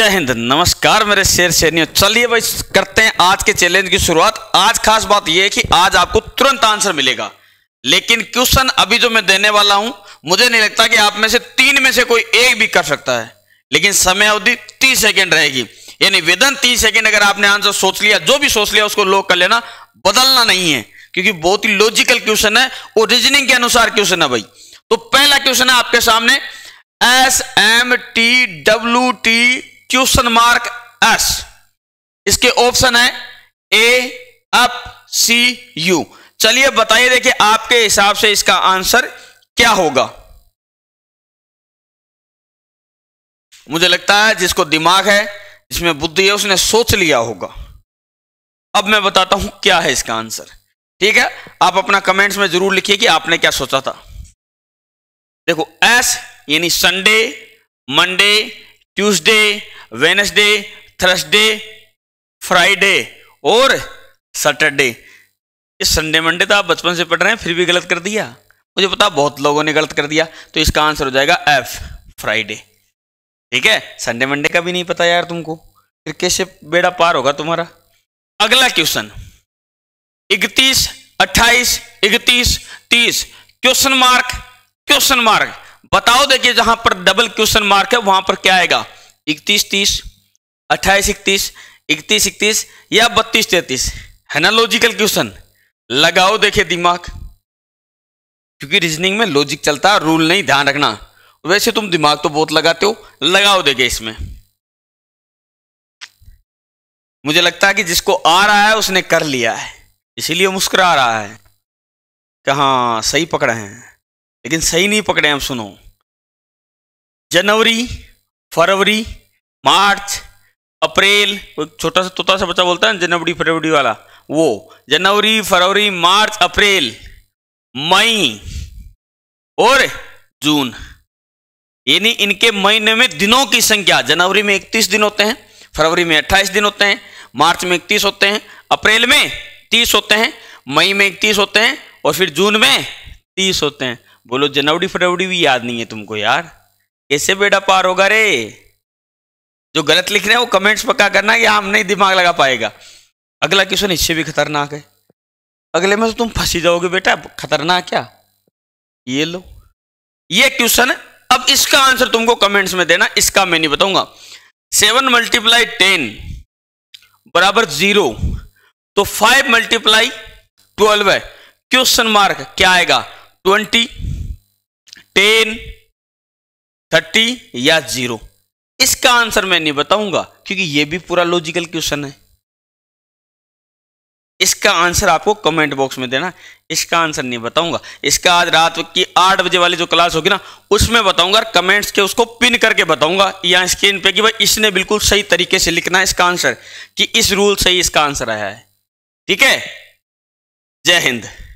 जय हिंद नमस्कार मेरे शेर शेरियो चलिए भाई करते हैं आज के चैलेंज की शुरुआत आज खास बात यह है कि आज आपको तुरंत आंसर मिलेगा लेकिन क्वेश्चन अभी जो मैं देने वाला हूं मुझे नहीं लगता कि आप में से तीन में से कोई एक भी कर सकता है लेकिन समय अवधि तीस सेकेंड रहेगी यानी विदन तीस सेकेंड अगर आपने आंसर सोच लिया जो भी सोच लिया उसको लोग कर लेना बदलना नहीं है क्योंकि बहुत ही लॉजिकल क्वेश्चन है और रीजनिंग के अनुसार क्वेश्चन है भाई तो पहला क्वेश्चन है आपके सामने S M T W T question mark S इसके ऑप्शन है ए अप सी यू चलिए बताइए देखिए आपके हिसाब से इसका आंसर क्या होगा मुझे लगता है जिसको दिमाग है जिसमें बुद्धि है उसने सोच लिया होगा अब मैं बताता हूं क्या है इसका आंसर ठीक है आप अपना कमेंट्स में जरूर लिखिए कि आपने क्या सोचा था देखो एस यानी Sunday Monday Tuesday Wednesday Thursday Friday और सैटरडे इस संडे मंडे तो आप बचपन से पढ़ रहे हैं फिर भी गलत कर दिया मुझे पता बहुत लोगों ने गलत कर दिया तो इसका आंसर हो जाएगा एफ फ्राइडे ठीक है संडे मंडे का भी नहीं पता यार तुमको फिर कैसे बेड़ा पार होगा तुम्हारा अगला क्वेश्चन इकतीस अट्ठाईस इकतीस तीस क्वेश्चन मार्क क्वेश्चन मार्क बताओ देखिए जहां पर डबल क्वेश्चन मार्क है वहां पर क्या आएगा इकतीस तीस अट्ठाईस इकतीस इकतीस इकतीस या बत्तीस तैतीस है ना लॉजिकल क्वेश्चन लगाओ देखे दिमाग क्योंकि रीजनिंग में लॉजिक चलता है रूल नहीं ध्यान रखना वैसे तुम दिमाग तो बहुत लगाते हो लगाओ देखे इसमें मुझे लगता है कि जिसको आ रहा है उसने कर लिया है इसीलिए मुस्कुरा रहा है कहा सही पकड़े हैं लेकिन सही नहीं पकड़े हम सुनो जनवरी फरवरी मार्च अप्रैल छोटा सा तोता सा बच्चा बोलता है जनवरी फरवरी वाला वो जनवरी फरवरी मार्च अप्रैल मई और जून यानी इनके महीने में दिनों की संख्या जनवरी में 31 दिन होते हैं फरवरी में 28 दिन होते हैं मार्च में 31 होते हैं अप्रैल में 30 होते हैं मई में 31 होते हैं और फिर जून में 30 होते हैं बोलो जनवरी फरवरी भी याद नहीं है तुमको यार कैसे बेटा पार होगा रे जो गलत लिख रहे हैं वो कमेंट्स पक्का करना या हम हाँ, नहीं दिमाग लगा पाएगा अगला क्वेश्चन इससे भी खतरनाक है अगले में तो तुम फंसी जाओगे बेटा खतरनाक क्या ये लो ये क्वेश्चन है अब इसका आंसर तुमको कमेंट्स में देना इसका मैं नहीं बताऊंगा सेवन मल्टीप्लाई टेन बराबर जीरो तो फाइव मल्टीप्लाई ट्वेल्व है क्वेश्चन मार्क क्या आएगा ट्वेंटी टेन थर्टी या जीरो इसका आंसर मैं नहीं बताऊंगा क्योंकि ये भी पूरा लॉजिकल क्वेश्चन है इसका आंसर आपको कमेंट बॉक्स में देना इसका आंसर नहीं बताऊंगा इसका आज रात की आठ बजे वाली जो क्लास होगी ना उसमें बताऊंगा कमेंट्स के उसको पिन करके बताऊंगा या स्क्रीन पे कि भाई इसने बिल्कुल सही तरीके से लिखना है इसका आंसर कि इस रूल से ही इसका आंसर आया है ठीक है जय हिंद